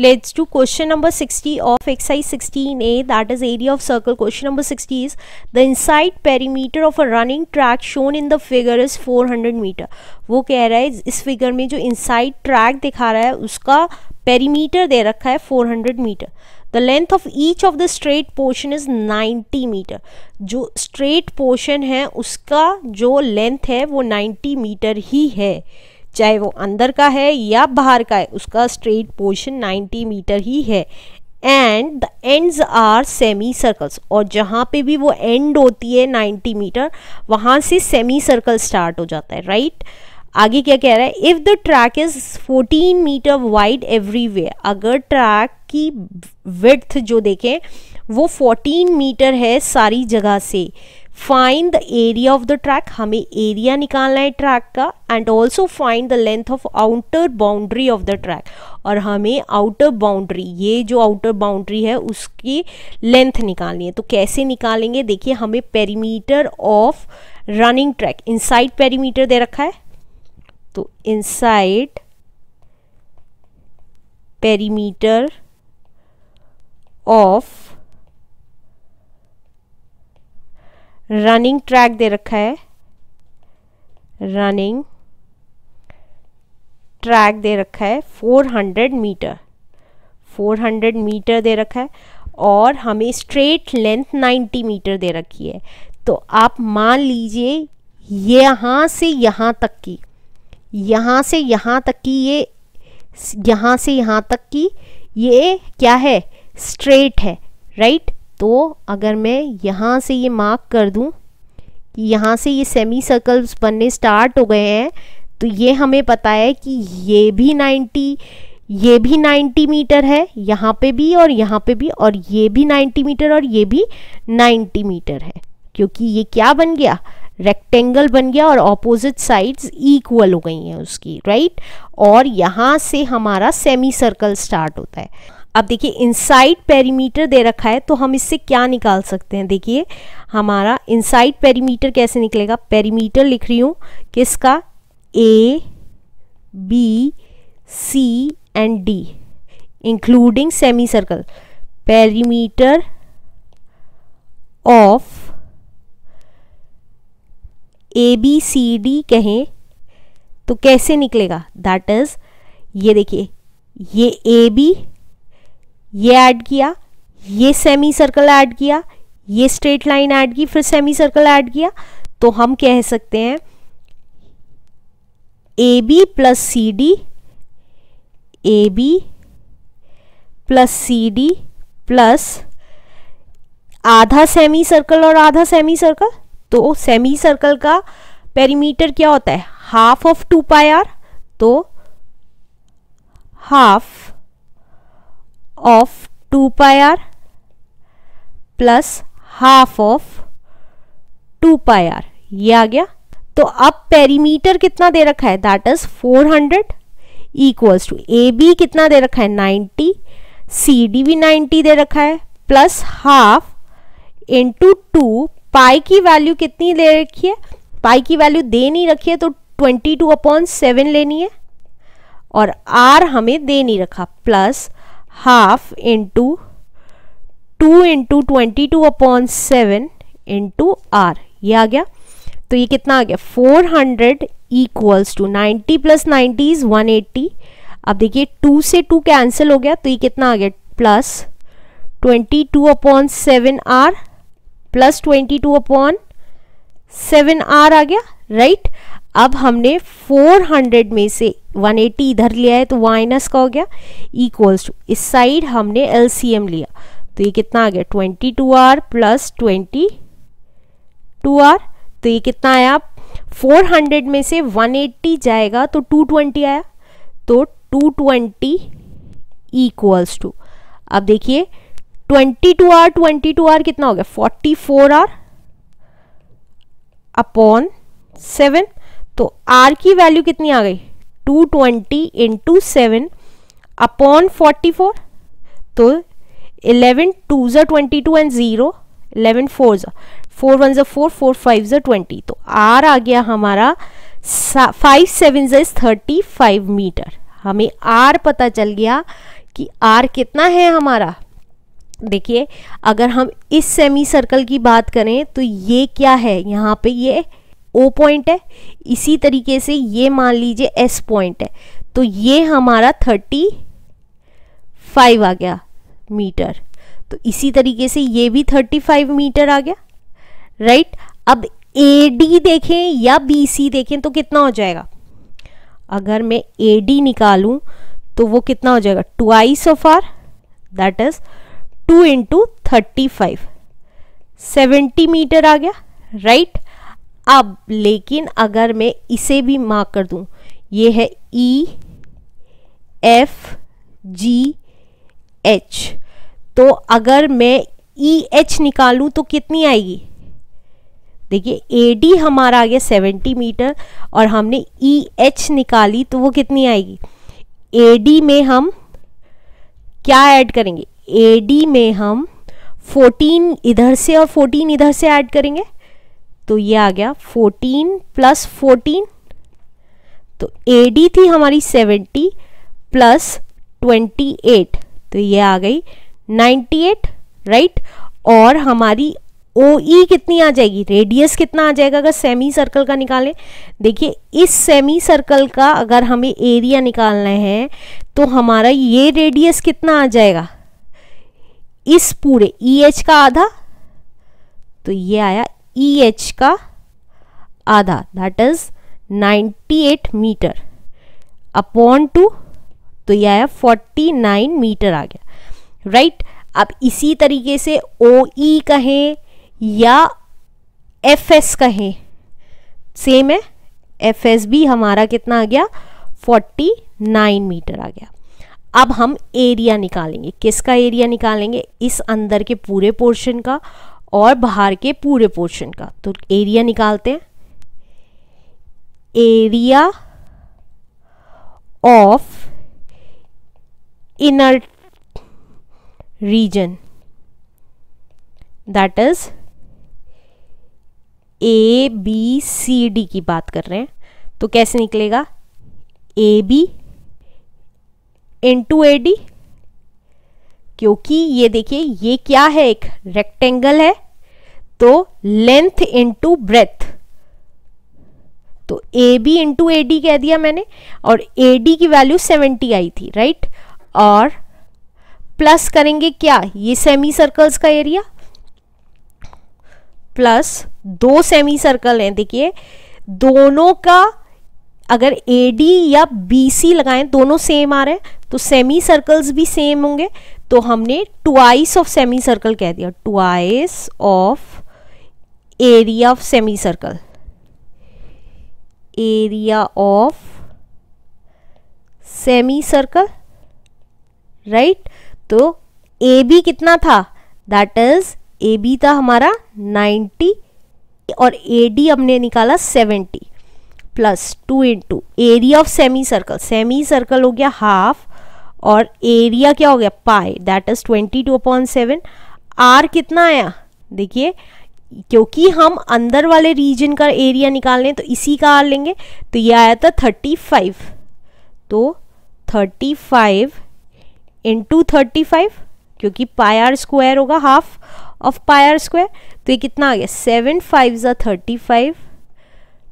Let's to question number 60 of x sixteen a that is area of circle question number sixty is the inside perimeter of a running track shown in the figure is four hundred metre वो कह रहा है इस figure में जो inside track दिखा रहा है उसका पेरीमीटर दे रखा है four hundred metre the length of each of the straight portion is 90 metre जो स्ट्रेट पोर्शन है उसका जो लेंथ है वो 90 मीटर ही है चाहे वो अंदर का है या बाहर का है उसका स्ट्रेट पोर्शन 90 मीटर ही है and the ends are semi circles और जहाँ पे भी वो एंड होती है 90 मीटर वहाँ से सेमी सर्कल स्टार्ट हो जाता है राइट right? आगे क्या कह रहा है if the track is 14 metre wide वे अगर ट्रैक की वर्थ जो देखें वो 14 मीटर है सारी जगह से find the area of the track हमें एरिया निकालना है ट्रैक का and also find the length of outer boundary of the track और हमें आउटर बाउंड्री ये जो आउटर बाउंड्री है उसकी लेंथ निकालनी है तो कैसे निकालेंगे देखिए हमें perimeter of running track side perimeter दे रखा है तो inside perimeter of running track दे रखा है रनिंग ट्रैक दे रखा है 400 मीटर 400 मीटर दे रखा है और हमें स्ट्रेट लेंथ 90 मीटर दे रखी है तो आप मान लीजिए यहाँ से यहाँ तक की यहाँ से यहाँ तक की ये यहाँ से यहाँ तक की ये क्या है स्ट्रेट है राइट तो अगर मैं यहाँ से ये मार्क कर दूँ कि यहाँ से ये सेमी सर्कल्स बनने स्टार्ट हो गए हैं तो ये हमें पता है कि ये भी 90 ये भी 90 मीटर है यहाँ पे भी और यहाँ पे भी और ये भी 90 मीटर और ये भी 90 मीटर है क्योंकि ये क्या बन गया रेक्टेंगल बन गया और ऑपोजिट साइड्स इक्वल हो गई हैं उसकी राइट और यहाँ से हमारा सेमी सर्कल स्टार्ट होता है अब देखिए इनसाइड पेरीमीटर दे रखा है तो हम इससे क्या निकाल सकते हैं देखिए हमारा इनसाइड पेरीमीटर कैसे निकलेगा पेरीमीटर लिख रही हूँ किसका A B C and D including semi circle perimeter of A B C D कहें तो कैसे निकलेगा दैट इज ये देखिए ये ए बी ये ऐड किया ये सेमी सर्कल ऐड किया ये स्ट्रेट लाइन ऐड की फिर सेमी सर्कल ऐड किया तो हम कह सकते हैं A B plus C D A B plus C D plus आधा सेमी सर्कल और आधा सेमी सर्कल तो सेमी सर्कल का पेरीमीटर क्या होता है half of two pi r तो half of 2 pi r plus half of 2 pi r ये आ गया तो अब पेरीमीटर कितना दे रखा है that is 400 hundred equals to A B कितना दे रखा है 90 सी डी भी 90 दे रखा है plus half into two pi की वैल्यू कितनी ले रखी है पाई की वैल्यू दे नहीं रखी है तो 22 टू अपॉन सेवन लेनी है और आर हमें दे नहीं रखा plus half into two into twenty two upon seven into r ये आ गया तो ये कितना आ गया four hundred equals to ninety plus ninety is one eighty अब देखिए टू से टू कैंसिल हो गया तो ये कितना आ गया plus twenty two upon seven r plus twenty two upon seven r आ गया राइट अब हमने 400 में से 180 इधर लिया है तो माइनस का हो गया इक्वल्स टू इस साइड हमने एल लिया तो ये कितना आ गया 22R two r plus twenty two r तो ये कितना आया 400 में से 180 जाएगा तो 220 आया तो 220 ट्वेंटी इक्वल्स टू अब देखिए 22R two r twenty two r कितना हो गया 44R four r upon seven तो आर की वैल्यू कितनी आ गई 220 twenty into seven upon forty four तो इलेवन टू ज़ा twenty two and zero eleven four ज़ा फोर वन ज़ा फोर फोर फाइव ज़ा ट्वेंटी तो आर आ गया हमारा फाइव सेवन ज़ा इज थर्टी फाइव मीटर हमें आर पता चल गया कि आर कितना है हमारा देखिए अगर हम इस सेमी सर्कल की बात करें तो ये क्या है यहाँ पे ये ओ पॉइंट है इसी तरीके से ये मान लीजिए एस पॉइंट है तो ये हमारा थर्टी फाइव आ गया मीटर तो इसी तरीके से ये भी थर्टी फाइव मीटर आ गया राइट अब ए डी देखें या बी सी देखें तो कितना हो जाएगा अगर मैं ए डी निकालूं तो वो कितना हो जाएगा two i so r that is two into thirty five seventy metre आ गया राइट right? अब लेकिन अगर मैं इसे भी मार्क कर दूं ये है ई एफ जी एच तो अगर मैं ई e, एच निकालूं तो कितनी आएगी देखिए ए डी हमारा आ गया सेवेंटी मीटर और हमने ई e, एच निकाली तो वो कितनी आएगी ए डी में हम क्या ऐड करेंगे ए डी में हम फोर्टीन इधर से और फोर्टीन इधर से ऐड करेंगे तो ये आ गया फोर्टीन प्लस फोर्टीन तो ए डी थी हमारी सेवेंटी प्लस ट्वेंटी एट तो ये आ गई नाइन्टी एट राइट और हमारी ओ ई e कितनी आ जाएगी रेडियस कितना आ जाएगा अगर सेमी सर्कल का निकालें देखिए इस सेमी सर्कल का अगर हमें एरिया निकालना है तो हमारा ये रेडियस कितना आ जाएगा इस पूरे ई e EH एच का आधा तो ये आया ई e एच का आधा that is 98 metre upon two तो यह आया 49 मीटर आ गया राइट अब इसी तरीके से ओ ई e कहें या एफ एस कहें सेम है एफ एस भी हमारा कितना आ गया 49 मीटर आ गया अब हम एरिया निकालेंगे किसका एरिया निकालेंगे इस अंदर के पूरे पोर्शन का और बाहर के पूरे पोर्शन का तो एरिया निकालते हैं area of inner region that is A B C D की बात कर रहे हैं तो कैसे निकलेगा A B into A D क्योंकि ये देखिए ये क्या है एक रेक्टेंगल है तो लेंथ इंटू ब्रेथ तो A B into A D कह दिया मैंने और ए डी की वैल्यू 70 आई थी राइट और प्लस करेंगे क्या ये सेमी सर्कल्स का एरिया प्लस दो सेमी सर्कल हैं देखिए दोनों का अगर ए डी या बी सी लगाएं दोनों सेम आ रहे हैं तो सेमी सर्कल्स भी सेम होंगे तो हमने ट्वाइस ऑफ सेमी सर्कल कह दिया twice of area of semi circle area of semi circle right तो ए बी कितना था दैट इज ए बी था हमारा 90 और ए डी हमने निकाला 70 plus two into area of semi circle semi circle हो गया हाफ और एरिया क्या हो गया pi that is twenty two point seven r कितना आया देखिए क्योंकि हम अंदर वाले रीजन का एरिया निकाल लें तो इसी का आर लेंगे तो ये आया था थर्टी फाइव तो thirty five into thirty five क्योंकि पाई आर स्क्वायर होगा half of pi r square तो ये कितना आ गया सेवन फाइव ज़ा थर्टी फाइव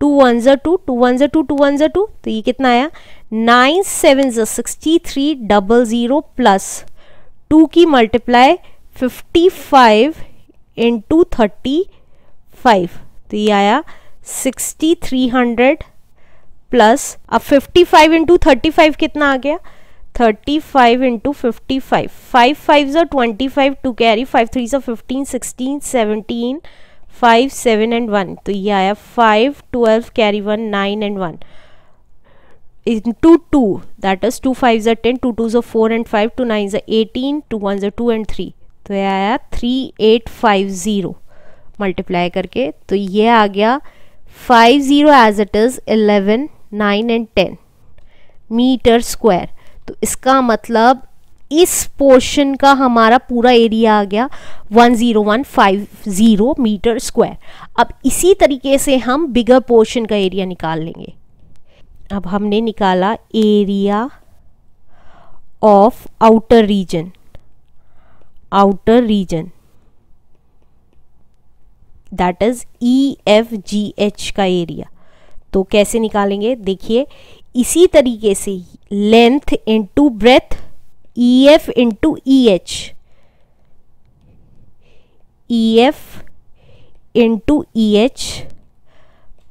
टू वन जो टू टू वन जो टू टू वन जो टू तो ये कितना आया नाइन सेवन जो sixty three double zero plus two की multiply fifty five into thirty five तो ये आया सिक्सटी थ्री हंड्रेड प्लस अब fifty five into thirty five कितना आ गया thirty five into fifty five five five जो twenty five two carry five three जो fifteen sixteen seventeen five seven and one तो ये आया five twelve carry one nine and one in two two that is two five ज़ा ten two two जो four and five two nine जो eighteen two one जो two and three तो ये आया three eight five zero multiply करके तो ये आ गया five zero as it is eleven nine and ten metre square तो इसका मतलब इस पोर्शन का हमारा पूरा एरिया आ गया 10150 मीटर स्क्वायर अब इसी तरीके से हम बिगर पोर्शन का एरिया निकाल लेंगे अब हमने निकाला area of outer region outer region that is E F G H का एरिया तो कैसे निकालेंगे देखिए इसी तरीके से length into breadth E F into E H E F into E H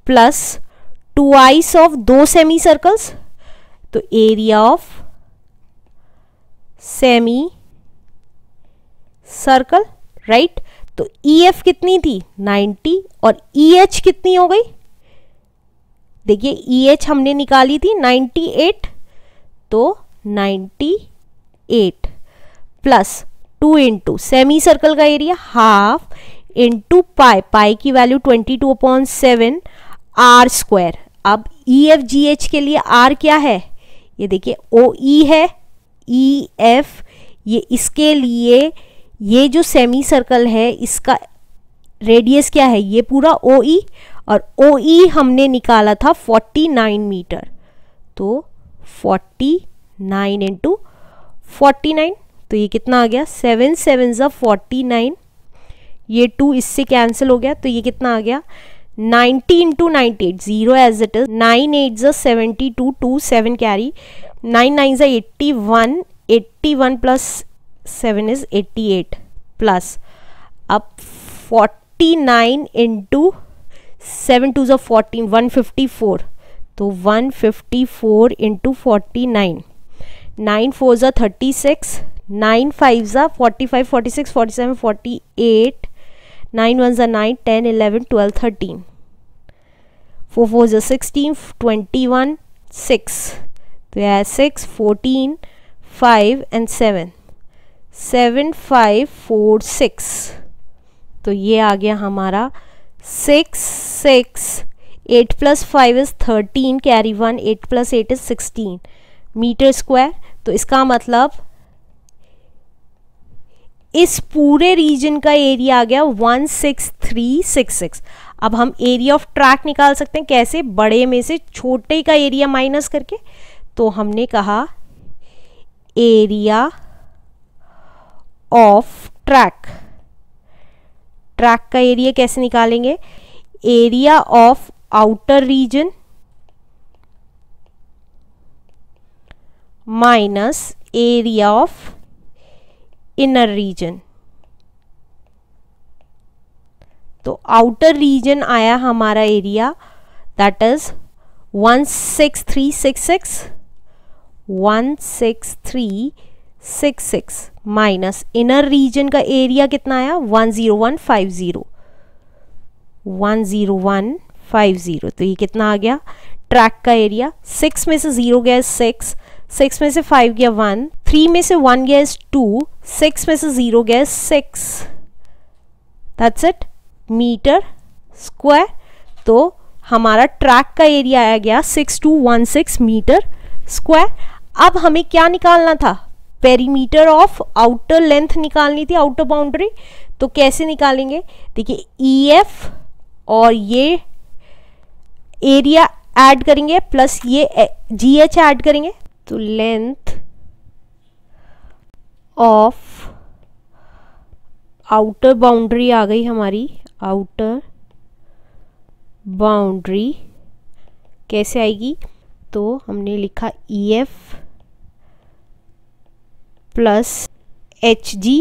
plus twice of दो सेमी सर्कल्स तो area of semi circle right तो ई एफ कितनी थी 90 और ई e एच कितनी हो गई देखिए ई e एच हमने निकाली थी 98 तो eight plus two into semi circle का area half into pi pi की value twenty two upon seven r square अब ई एफ जी एच के लिए आर क्या है ये देखिए ओ ई e है ई e एफ ये इसके लिए ये जो सेमी सर्कल है इसका रेडियस क्या है ये पूरा ओ ई e और ओ ई हमने निकाला था फोर्टी नाइन मीटर तो forty nine into forty nine तो ये कितना आ गया सेवन सेवन ज़ा फोर्टी नाइन ये टू इससे कैंसिल हो गया तो ये कितना आ गया ninety into ninety eight zero as it is nine eight ज़ा seventy two two seven carry nine nine ज़ा eighty one eighty one plus seven is eighty eight plus अब forty nine into seven two ज़ा fourteen one fifty four तो one fifty four into forty nine nine four ज़ा thirty six nine five ज़ा forty five forty six forty seven forty eight nine one ज़ा nine ten eleven twelve thirteen four four ज़ा sixteen twenty one six तो यह six fourteen five and seven seven five four six तो ये आ गया हमारा six six eight plus five is thirteen carry one eight plus eight is sixteen metre square तो इसका मतलब इस पूरे रीजन का एरिया आ गया 16366 अब हम एरिया ऑफ ट्रैक निकाल सकते हैं कैसे बड़े में से छोटे का एरिया माइनस करके तो हमने कहा एरिया ऑफ ट्रैक ट्रैक का एरिया कैसे निकालेंगे area of outer region minus area of inner region तो आउटर रीजन आया हमारा area that is one six three six six one six three six six minus inner region का area कितना आया one zero one five zero one zero one five zero तो ये कितना आ गया ट्रैक का एरिया सिक्स में से ज़ीरो गया सिक्स सिक्स में से फाइव गया वन थ्री में से वन गया इज टू सिक्स में से ज़ीरो गया is six that's it metre square तो हमारा ट्रैक का एरिया आया गया six two one six metre square अब हमें क्या निकालना था पेरीमीटर ऑफ आउटर लेंथ निकालनी थी आउटर बाउंड्री तो कैसे निकालेंगे देखिए ई e एफ और ये एरिया ऐड करेंगे प्लस ये जी एच ऐड करेंगे तो लेंथ ऑफ आउटर बाउंड्री आ गई हमारी आउटर बाउंड्री कैसे आएगी तो हमने लिखा E F plus H G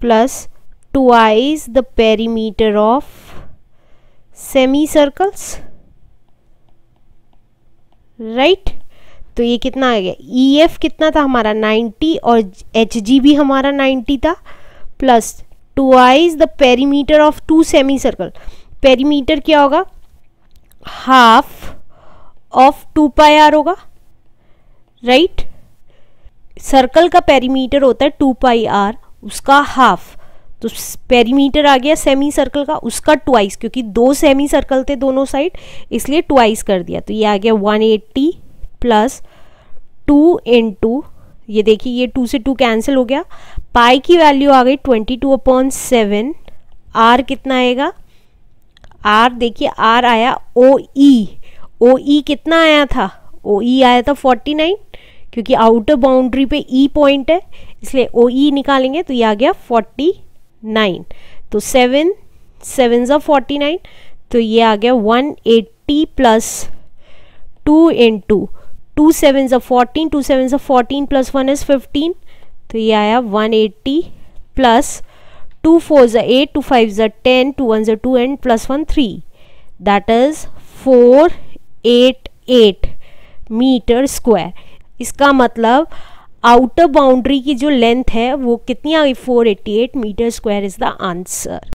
plus twice perimeter of semicircles right right तो ये कितना आ गया ई e एफ कितना था हमारा 90 और एच जी भी हमारा 90 था plus twice the perimeter of two semi circle perimeter क्या होगा half of two pi r होगा राइट सर्कल का पेरीमीटर होता है टू पाई आर उसका हाफ तो पेरीमीटर आ गया सेमी सर्कल का उसका ट्वाइस क्योंकि दो सेमी सर्कल थे दोनों साइड इसलिए ट्वाइस कर दिया तो ये आ गया 180 प्लस टू इंटू ये देखिए ये टू से टू कैंसिल हो गया पाई की वैल्यू आ गई twenty two upon seven r कितना आएगा आर देखिए आर आया ओ ई ओ ई कितना आया था ओ ई e आया था फोर्टी नाइन क्योंकि आउटर बाउंड्री पे ई e पॉइंट है इसलिए ओ ई e निकालेंगे तो ये आ गया फोर्टी नाइन तो सेवन सेवन जो फोर्टी नाइन तो ये आ गया one eighty plus two in two two seven ज़ा फोर्टीन टू सेवन ज़ा fourteen plus one is fifteen तो ये आया one eighty plus two four ज़ा एट टू फाइव ज़ा टेन टू वन ज़ा two and plus one three that is four eight eight metre square इसका मतलब outer boundary की जो लेंथ है वो कितनी I eight metre square is the answer